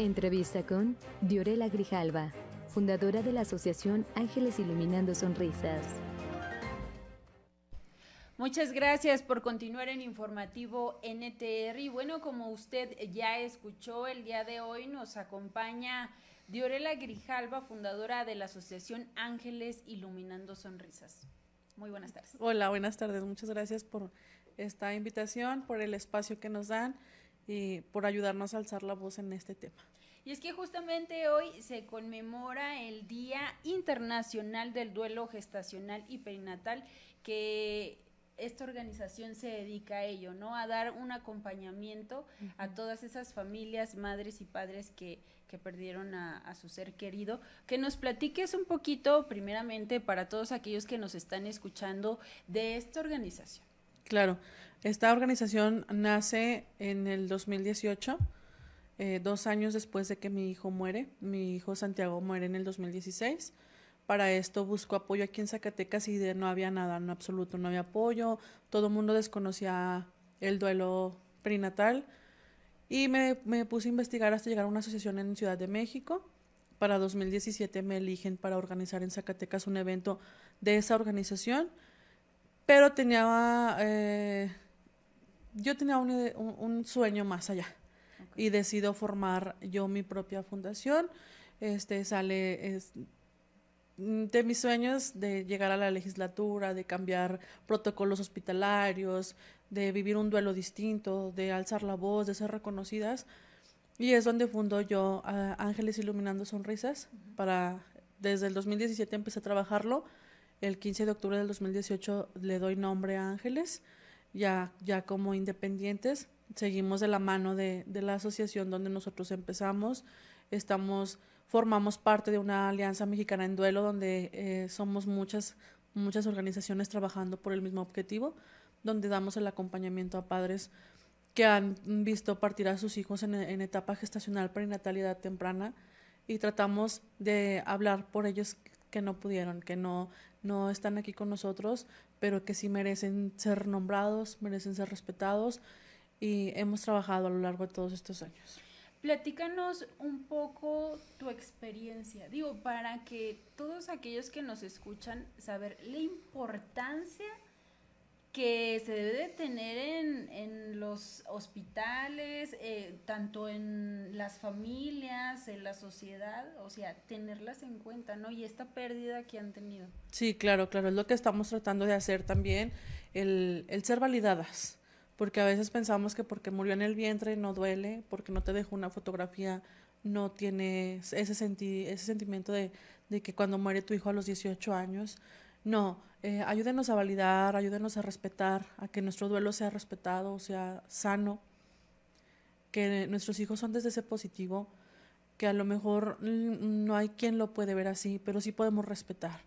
Entrevista con Diorela Grijalva, fundadora de la Asociación Ángeles Iluminando Sonrisas. Muchas gracias por continuar en Informativo NTR. Y bueno, como usted ya escuchó, el día de hoy nos acompaña Diorela Grijalva, fundadora de la Asociación Ángeles Iluminando Sonrisas. Muy buenas tardes. Hola, buenas tardes. Muchas gracias por esta invitación, por el espacio que nos dan por ayudarnos a alzar la voz en este tema. Y es que justamente hoy se conmemora el Día Internacional del Duelo Gestacional y Perinatal, que esta organización se dedica a ello, ¿no? A dar un acompañamiento a todas esas familias, madres y padres que, perdieron a, su ser querido. Que nos platiques un poquito, primeramente, para todos aquellos que nos están escuchando, de esta organización. Claro, esta organización nace en el 2018, eh, dos años después de que mi hijo muere. Mi hijo Santiago muere en el 2016. Para esto busco apoyo aquí en Zacatecas y no había nada, en absoluto, no había apoyo. Todo el mundo desconocía el duelo prenatal. Y me, me, puse a investigar hasta llegar a una asociación en Ciudad de México. Para 2017 me eligen para organizar en Zacatecas un evento de esa organización pero tenía, eh, yo tenía un, sueño más allá y decido formar yo mi propia fundación. Este sale de mis sueños de llegar a la legislatura, de cambiar protocolos hospitalarios, de vivir un duelo distinto, de alzar la voz, de ser reconocidas. Y es donde fundó yo Ángeles Iluminando Sonrisas. para, desde el 2017 empecé a trabajarlo el 15 de octubre del 2018 le doy nombre a Ángeles, ya, ya como independientes. Seguimos de la mano de, la asociación donde nosotros empezamos. Estamos, formamos parte de una alianza mexicana en duelo donde eh, somos muchas, muchas organizaciones trabajando por el mismo objetivo, donde damos el acompañamiento a padres que han visto partir a sus hijos en, en etapa gestacional prenatalidad temprana y tratamos de hablar por ellos que no pudieron, que no, no están aquí con nosotros, pero que sí merecen ser nombrados, merecen ser respetados y hemos trabajado a lo largo de todos estos años. Platícanos un poco tu experiencia, digo, para que todos aquellos que nos escuchan saber la importancia que se debe de tener en, los hospitales, eh, tanto en las familias, en la sociedad, o sea, tenerlas en cuenta, ¿no? Y esta pérdida que han tenido. Sí, claro, claro, es lo que estamos tratando de hacer también, el, ser validadas, porque a veces pensamos que porque murió en el vientre no duele, porque no te dejó una fotografía, no tienes ese, ese sentimiento de, de que cuando muere tu hijo a los 18 años, no, eh, ayúdenos a validar, ayúdenos a respetar, a que nuestro duelo sea respetado, sea sano, que nuestros hijos son desde ese positivo, que a lo mejor no hay quien lo puede ver así, pero sí podemos respetar.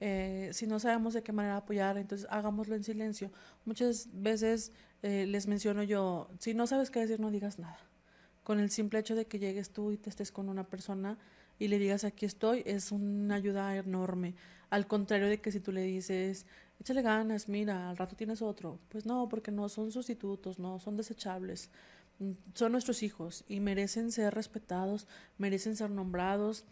Eh, si no sabemos de qué manera apoyar, entonces hagámoslo en silencio. Muchas veces eh, les menciono yo, si no sabes qué decir, no digas nada. Con el simple hecho de que llegues tú y te estés con una persona y le digas aquí estoy, es una ayuda enorme. Al contrario de que si tú le dices, échale ganas, mira, al rato tienes otro. Pues no, porque no son sustitutos, no son desechables. Mm, son nuestros hijos y merecen ser respetados, merecen ser nombrados.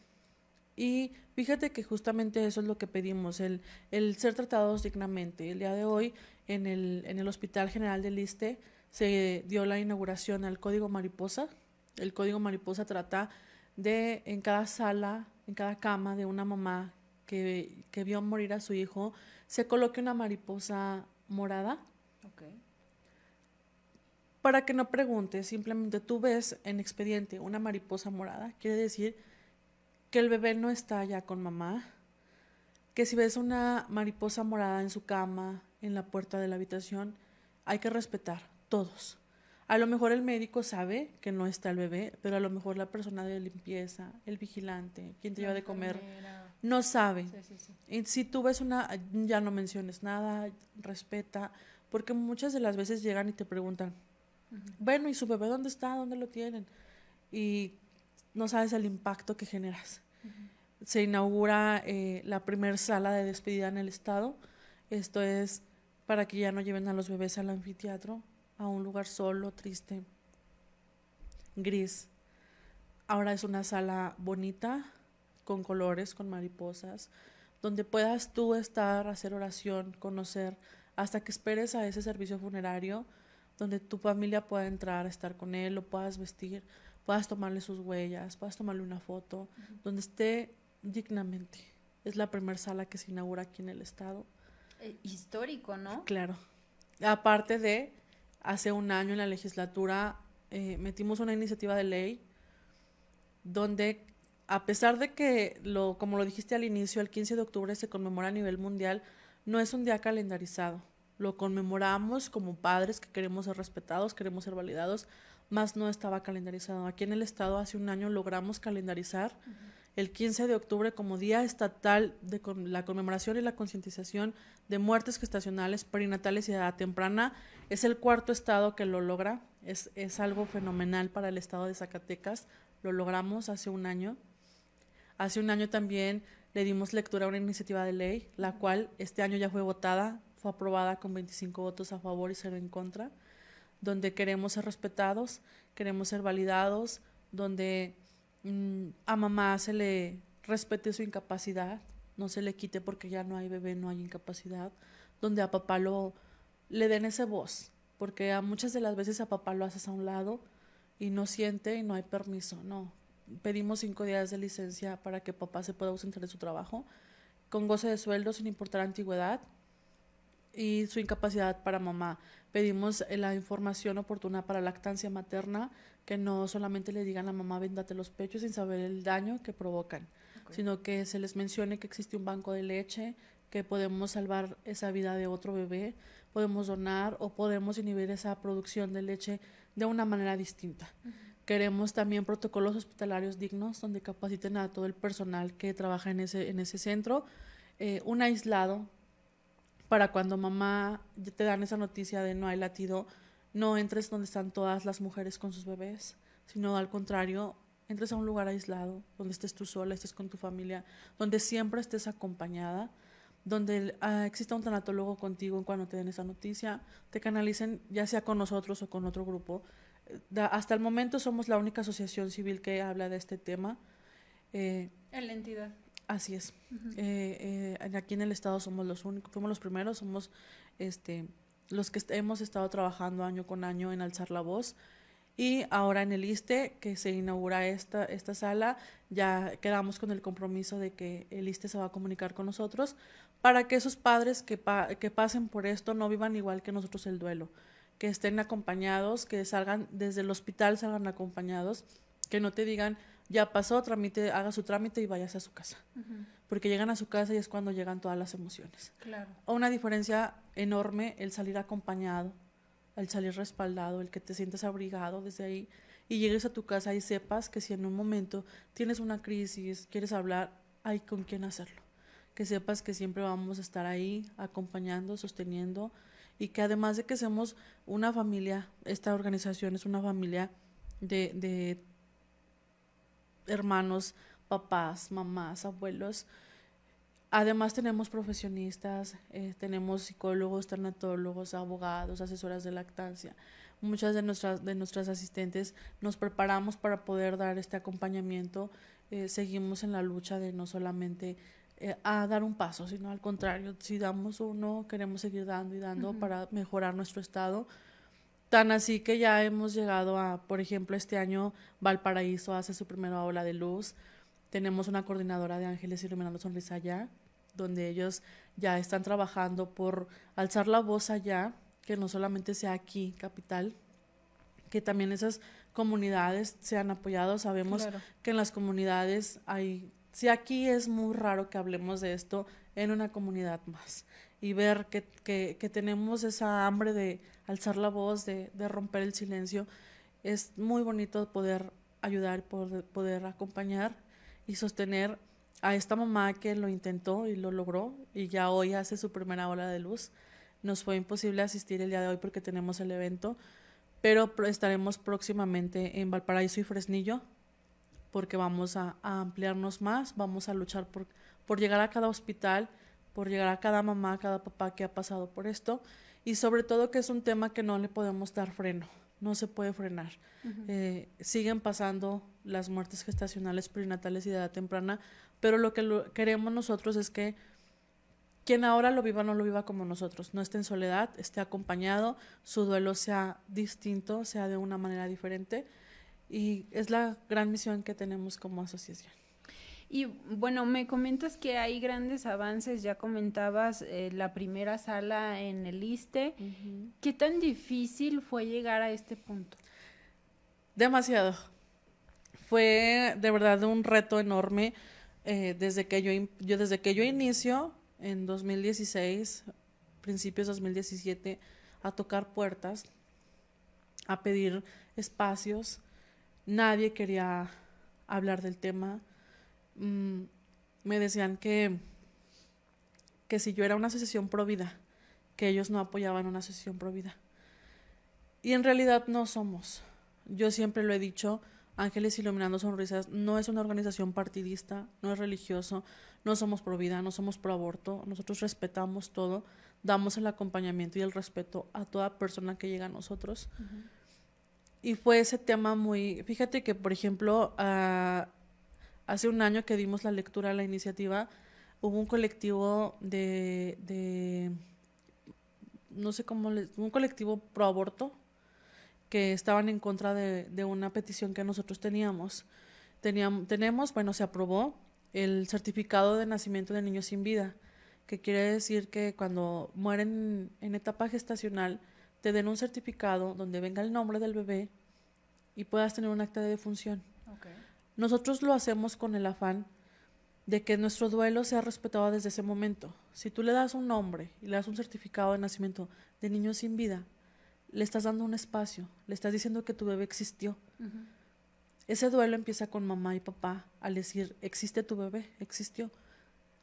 Y fíjate que justamente eso es lo que pedimos, el, el ser tratados dignamente. El día de hoy, en el, en el Hospital General del Liste, se dio la inauguración al Código Mariposa. El Código Mariposa trata de, en cada sala, en cada cama de una mamá que, vio morir a su hijo, se coloque una mariposa morada. Para que no pregunte, simplemente tú ves en expediente una mariposa morada, quiere decir que el bebé no está ya con mamá, que si ves una mariposa morada en su cama, en la puerta de la habitación, hay que respetar, todos. A lo mejor el médico sabe que no está el bebé, pero a lo mejor la persona de limpieza, el vigilante, quien te lleva de comer, no sabe y si tú ves una, ya no menciones nada, respeta, porque muchas de las veces llegan y te preguntan, bueno, ¿y su bebé dónde está? ¿Dónde lo tienen? Y no sabes el impacto que generas. Se inaugura eh, la primer sala de despedida en el estado. Esto es para que ya no lleven a los bebés al anfiteatro, a un lugar solo, triste, gris. Ahora es una sala bonita, con colores, con mariposas, donde puedas tú estar, hacer oración, conocer, hasta que esperes a ese servicio funerario, donde tu familia pueda entrar, estar con él, lo puedas vestir, puedas tomarle sus huellas, puedas tomarle una foto, donde esté dignamente. Es la primera sala que se inaugura aquí en el estado. Eh, histórico, ¿no? Claro. Aparte de, hace un año en la legislatura eh, metimos una iniciativa de ley donde a pesar de que, como lo dijiste al inicio, el 15 de octubre se conmemora a nivel mundial, no es un día calendarizado. Lo conmemoramos como padres que queremos ser respetados, queremos ser validados, más no estaba calendarizado. Aquí en el Estado hace un año logramos calendarizar el 15 de octubre como Día Estatal de la conmemoración y la concientización de muertes gestacionales, perinatales y edad temprana. Es el cuarto Estado que lo logra. es algo fenomenal para el Estado de Zacatecas. Lo logramos hace un año. Hace un año también le dimos lectura a una iniciativa de ley, la cual este año ya fue votada, fue aprobada con 25 votos a favor y cero en contra, donde queremos ser respetados, queremos ser validados, donde mm, a mamá se le respete su incapacidad, no se le quite porque ya no hay bebé, no hay incapacidad, donde a papá lo le den ese voz, porque a muchas de las veces a papá lo haces a un lado y no siente y no hay permiso, no, pedimos cinco días de licencia para que papá se pueda ausentar de su trabajo, con goce de sueldo sin importar antigüedad y su incapacidad para mamá. Pedimos eh, la información oportuna para lactancia materna, que no solamente le digan a mamá véndate los pechos sin saber el daño que provocan, sino que se les mencione que existe un banco de leche, que podemos salvar esa vida de otro bebé, podemos donar o podemos inhibir esa producción de leche de una manera distinta. Queremos también protocolos hospitalarios dignos donde capaciten a todo el personal que trabaja en ese, en ese centro. Eh, un aislado para cuando mamá te dan esa noticia de no hay latido, no entres donde están todas las mujeres con sus bebés, sino al contrario, entres a un lugar aislado, donde estés tú sola, estés con tu familia, donde siempre estés acompañada, donde ah, exista un tanatólogo contigo cuando te den esa noticia, te canalicen ya sea con nosotros o con otro grupo hasta el momento somos la única asociación civil que habla de este tema. Eh, en la entidad. Así es. Eh, eh, aquí en el estado somos los únicos, los primeros, somos este, los que hemos estado trabajando año con año en alzar la voz. Y ahora en el ISTE, que se inaugura esta, esta sala, ya quedamos con el compromiso de que el ISTE se va a comunicar con nosotros para que esos padres que pasen por esto no vivan igual que nosotros el duelo que estén acompañados, que salgan desde el hospital, salgan acompañados, que no te digan, ya pasó, trámite, haga su trámite y vayas a su casa. Porque llegan a su casa y es cuando llegan todas las emociones. Claro. o Una diferencia enorme el salir acompañado, el salir respaldado, el que te sientas abrigado desde ahí y llegues a tu casa y sepas que si en un momento tienes una crisis, quieres hablar, hay con quién hacerlo. Que sepas que siempre vamos a estar ahí acompañando, sosteniendo, y que además de que somos una familia, esta organización es una familia de, hermanos, papás, mamás, abuelos. Además tenemos profesionistas, eh, tenemos psicólogos, ternatólogos, abogados, asesoras de lactancia. Muchas de nuestras, de nuestras asistentes nos preparamos para poder dar este acompañamiento. Eh, seguimos en la lucha de no solamente eh, a dar un paso, sino al contrario, si damos uno, queremos seguir dando y dando para mejorar nuestro estado. Tan así que ya hemos llegado a, por ejemplo, este año Valparaíso hace su primera ola de luz. Tenemos una coordinadora de Ángeles Iluminando Sonrisa allá, donde ellos ya están trabajando por alzar la voz allá, que no solamente sea aquí, capital, que también esas comunidades sean apoyadas. Sabemos que en las comunidades hay si aquí es muy raro que hablemos de esto en una comunidad más y ver que, tenemos esa hambre de alzar la voz, de, romper el silencio, es muy bonito poder ayudar, poder, poder acompañar y sostener a esta mamá que lo intentó y lo logró y ya hoy hace su primera ola de luz. Nos fue imposible asistir el día de hoy porque tenemos el evento, pero estaremos próximamente en Valparaíso y Fresnillo porque vamos a, ampliarnos más, vamos a luchar por, llegar a cada hospital, por llegar a cada mamá, a cada papá que ha pasado por esto y sobre todo que es un tema que no le podemos dar freno, no se puede frenar. Eh, siguen pasando las muertes gestacionales, prenatales y de edad temprana, pero lo que queremos nosotros es que quien ahora lo viva no lo viva como nosotros, no esté en soledad, esté acompañado, su duelo sea distinto, sea de una manera diferente y es la gran misión que tenemos como asociación. Y bueno, me comentas que hay grandes avances, ya comentabas eh, la primera sala en el ISTE. ¿Qué tan difícil fue llegar a este punto? Demasiado. Fue de verdad un reto enorme. Eh, desde, que yo, yo, desde que yo inicio en 2016, principios 2017, a tocar puertas, a pedir espacios, nadie quería hablar del tema. Mm, me decían que, que si yo era una asociación pro vida, que ellos no apoyaban una asociación pro vida. Y en realidad no somos. Yo siempre lo he dicho, Ángeles Iluminando Sonrisas no es una organización partidista, no es religioso, no somos pro vida, no somos pro aborto, nosotros respetamos todo, damos el acompañamiento y el respeto a toda persona que llega a nosotros. Y fue ese tema muy... Fíjate que, por ejemplo, hace un año que dimos la lectura a la iniciativa, hubo un colectivo de... no sé cómo Un colectivo pro aborto que estaban en contra de, una petición que nosotros teníamos. Teníamos, tenemos, bueno, se aprobó el certificado de nacimiento de niños sin vida, que quiere decir que cuando mueren en etapa gestacional, te den un certificado donde venga el nombre del bebé y puedas tener un acta de defunción. Nosotros lo hacemos con el afán de que nuestro duelo sea respetado desde ese momento. Si tú le das un nombre y le das un certificado de nacimiento de niño sin vida, le estás dando un espacio, le estás diciendo que tu bebé existió. Ese duelo empieza con mamá y papá al decir, existe tu bebé, existió.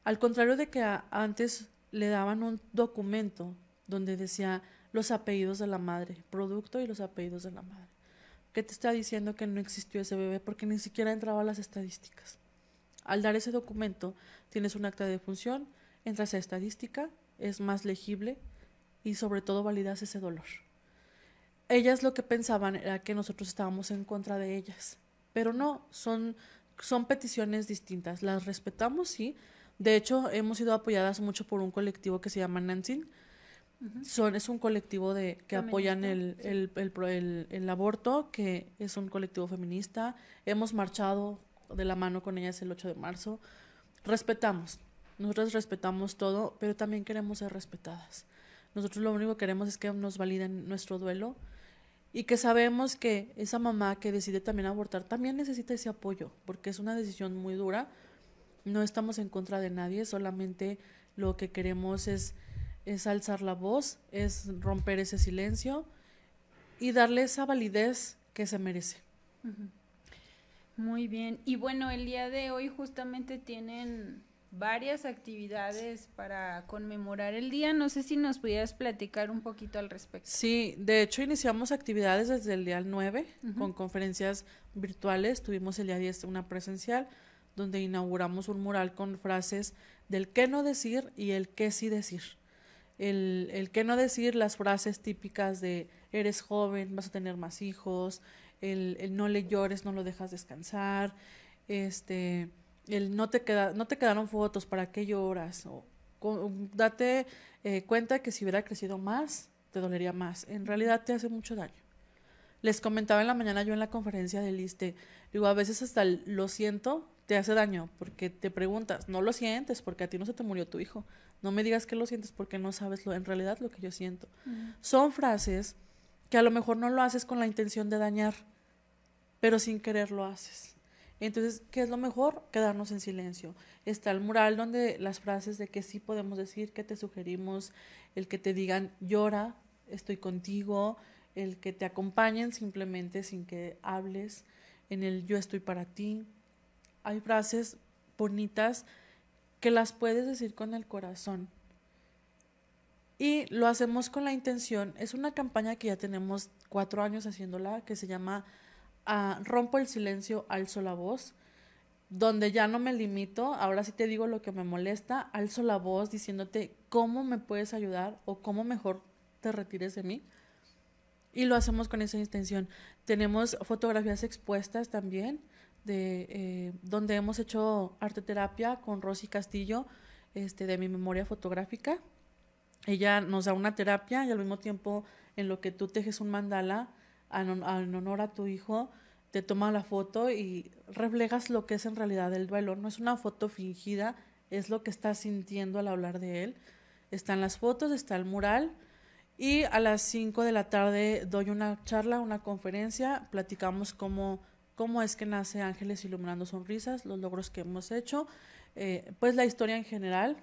Al contrario de que antes le daban un documento donde decía, los apellidos de la madre, producto y los apellidos de la madre. ¿Qué te está diciendo que no existió ese bebé? Porque ni siquiera entraba a las estadísticas. Al dar ese documento, tienes un acta de defunción, entras a estadística, es más legible y sobre todo validas ese dolor. Ellas lo que pensaban era que nosotros estábamos en contra de ellas, pero no, son, son peticiones distintas. Las respetamos, sí. De hecho, hemos sido apoyadas mucho por un colectivo que se llama Nansin, son, es un colectivo de, que apoya apoyan el, el, el, el, aborto, que es un colectivo feminista. Hemos marchado de la mano con ellas el 8 de marzo. Respetamos, nosotros respetamos todo, pero también queremos ser respetadas. Nosotros lo único que queremos es que nos validen nuestro duelo y que sabemos que esa mamá que decide también abortar también necesita ese apoyo, porque es una decisión muy dura. No estamos en contra de nadie, solamente lo que queremos es es alzar la voz, es romper ese silencio y darle esa validez que se merece. Muy bien. Y bueno, el día de hoy justamente tienen varias actividades para conmemorar el día. No sé si nos pudieras platicar un poquito al respecto. Sí, de hecho iniciamos actividades desde el día 9 con conferencias virtuales. Tuvimos el día 10 una presencial donde inauguramos un mural con frases del qué no decir y el qué sí decir el, el que no decir las frases típicas de eres joven, vas a tener más hijos, el, el no le llores, no lo dejas descansar, este, el no te, queda, no te quedaron fotos, ¿para qué lloras? O, date eh, cuenta que si hubiera crecido más, te dolería más. En realidad te hace mucho daño. Les comentaba en la mañana yo en la conferencia del ISTE, digo, a veces hasta lo siento te hace daño, porque te preguntas, no lo sientes, porque a ti no se te murió tu hijo. No me digas que lo sientes porque no sabes lo, en realidad lo que yo siento. Mm. Son frases que a lo mejor no lo haces con la intención de dañar, pero sin querer lo haces. Entonces, ¿qué es lo mejor? Quedarnos en silencio. Está el mural donde las frases de que sí podemos decir, que te sugerimos, el que te digan llora, estoy contigo, el que te acompañen simplemente sin que hables, en el yo estoy para ti, hay frases bonitas que las puedes decir con el corazón. Y lo hacemos con la intención, es una campaña que ya tenemos cuatro años haciéndola, que se llama ah, Rompo el silencio, alzo la voz, donde ya no me limito, ahora sí te digo lo que me molesta, alzo la voz diciéndote cómo me puedes ayudar o cómo mejor te retires de mí. Y lo hacemos con esa intención. Tenemos fotografías expuestas también de, eh, donde hemos hecho arteterapia con Rosy Castillo, este, de mi memoria fotográfica. Ella nos da una terapia y al mismo tiempo en lo que tú tejes un mandala en honor a tu hijo, te toma la foto y reflejas lo que es en realidad el duelo. No es una foto fingida, es lo que estás sintiendo al hablar de él. Están las fotos, está el mural, y a las 5 de la tarde doy una charla, una conferencia, platicamos cómo cómo es que nace Ángeles Iluminando Sonrisas, los logros que hemos hecho, eh, pues la historia en general.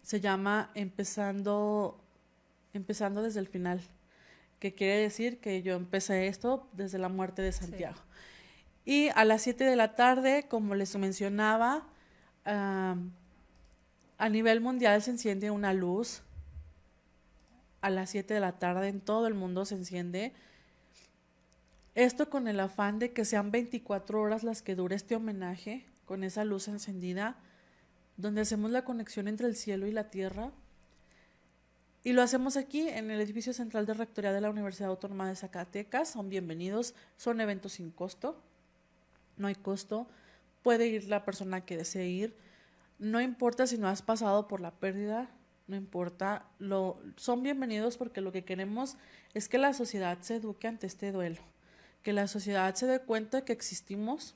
Se llama Empezando, Empezando desde el final, que quiere decir que yo empecé esto desde la muerte de Santiago. Y a las 7 de la tarde, como les mencionaba, a nivel mundial se enciende una luz. A las 7 de la tarde en todo el mundo se enciende esto con el afán de que sean 24 horas las que dure este homenaje, con esa luz encendida, donde hacemos la conexión entre el cielo y la tierra. Y lo hacemos aquí en el edificio central de rectoría de la Universidad Autónoma de Zacatecas. Son bienvenidos, son eventos sin costo, no hay costo, puede ir la persona que desee ir. No importa si no has pasado por la pérdida, no importa, lo, son bienvenidos porque lo que queremos es que la sociedad se eduque ante este duelo que la sociedad se dé cuenta que existimos,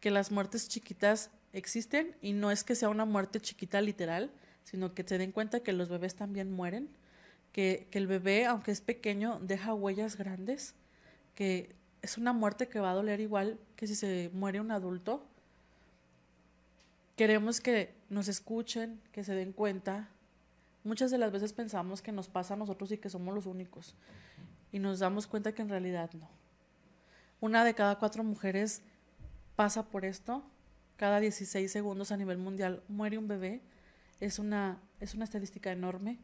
que las muertes chiquitas existen y no es que sea una muerte chiquita literal, sino que se den cuenta que los bebés también mueren, que, que el bebé, aunque es pequeño, deja huellas grandes, que es una muerte que va a doler igual que si se muere un adulto. Queremos que nos escuchen, que se den cuenta. Muchas de las veces pensamos que nos pasa a nosotros y que somos los únicos y nos damos cuenta que en realidad no. Una de cada cuatro mujeres pasa por esto. Cada 16 segundos a nivel mundial muere un bebé. Es una, es una estadística enorme.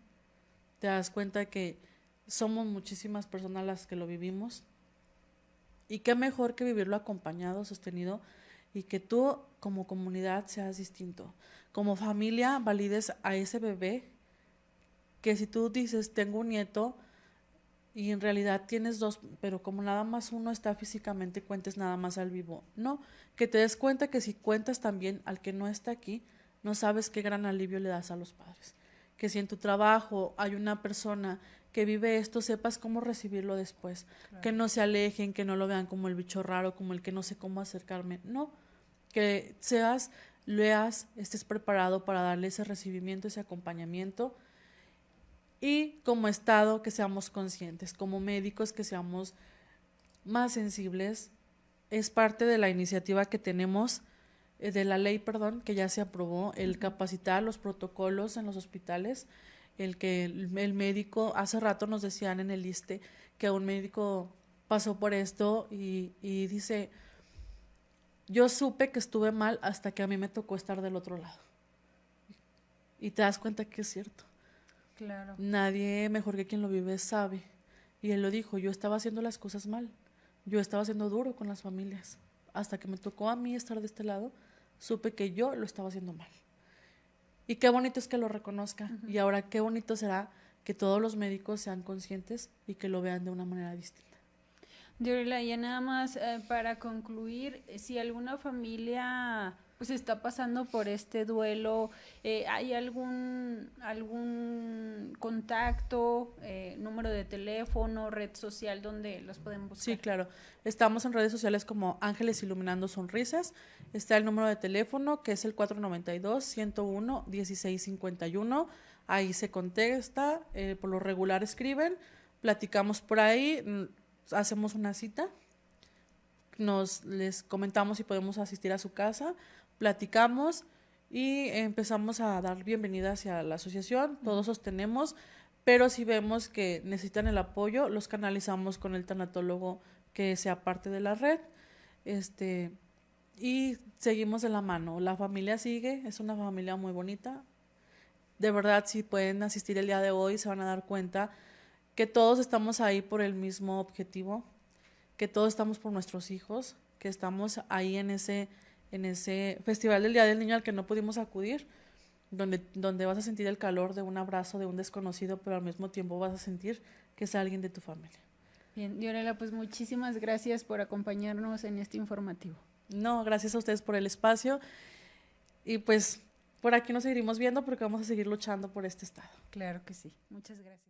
Te das cuenta de que somos muchísimas personas las que lo vivimos. Y qué mejor que vivirlo acompañado, sostenido, y que tú como comunidad seas distinto. Como familia valides a ese bebé, que si tú dices, tengo un nieto, y en realidad tienes dos, pero como nada más uno está físicamente, cuentes nada más al vivo. No, que te des cuenta que si cuentas también al que no está aquí, no sabes qué gran alivio le das a los padres. Que si en tu trabajo hay una persona que vive esto, sepas cómo recibirlo después. Que no se alejen, que no lo vean como el bicho raro, como el que no sé cómo acercarme. No, que seas, leas, estés preparado para darle ese recibimiento, ese acompañamiento y como Estado que seamos conscientes, como médicos que seamos más sensibles. Es parte de la iniciativa que tenemos, eh, de la ley, perdón, que ya se aprobó, el capacitar los protocolos en los hospitales, el que el, médico, hace rato nos decían en el ISTE que un médico pasó por esto y, y dice, yo supe que estuve mal hasta que a mí me tocó estar del otro lado. Y te das cuenta que es cierto. Claro. Nadie mejor que quien lo vive sabe. Y él lo dijo, yo estaba haciendo las cosas mal, yo estaba siendo duro con las familias. Hasta que me tocó a mí estar de este lado, supe que yo lo estaba haciendo mal. Y qué bonito es que lo reconozca. Y ahora qué bonito será que todos los médicos sean conscientes y que lo vean de una manera distinta. Dorila, ya nada más eh, para concluir, si alguna familia pues está pasando por este duelo, eh, ¿hay algún, algún contacto, eh, número de teléfono, red social donde los podemos buscar? Sí, claro. Estamos en redes sociales como Ángeles Iluminando Sonrisas. Está el número de teléfono que es el 492-101-1651. Ahí se contesta, eh, por lo regular escriben, platicamos por ahí, mm, hacemos una cita nos les comentamos si podemos asistir a su casa platicamos y empezamos a dar bienvenida hacia la asociación, todos sostenemos, pero si vemos que necesitan el apoyo, los canalizamos con el tanatólogo que sea parte de la red. Este, y seguimos de la mano. La familia sigue, es una familia muy bonita. De verdad, si pueden asistir el día de hoy, se van a dar cuenta que todos estamos ahí por el mismo objetivo, que todos estamos por nuestros hijos, que estamos ahí en ese en ese festival del Día del Niño al que no pudimos acudir, donde, donde vas a sentir el calor de un abrazo de un desconocido, pero al mismo tiempo vas a sentir que es alguien de tu familia. Bien, Diorela, pues muchísimas gracias por acompañarnos en este informativo. No, gracias a ustedes por el espacio y pues por aquí nos seguiremos viendo porque vamos a seguir luchando por este estado. Claro que sí. Muchas gracias.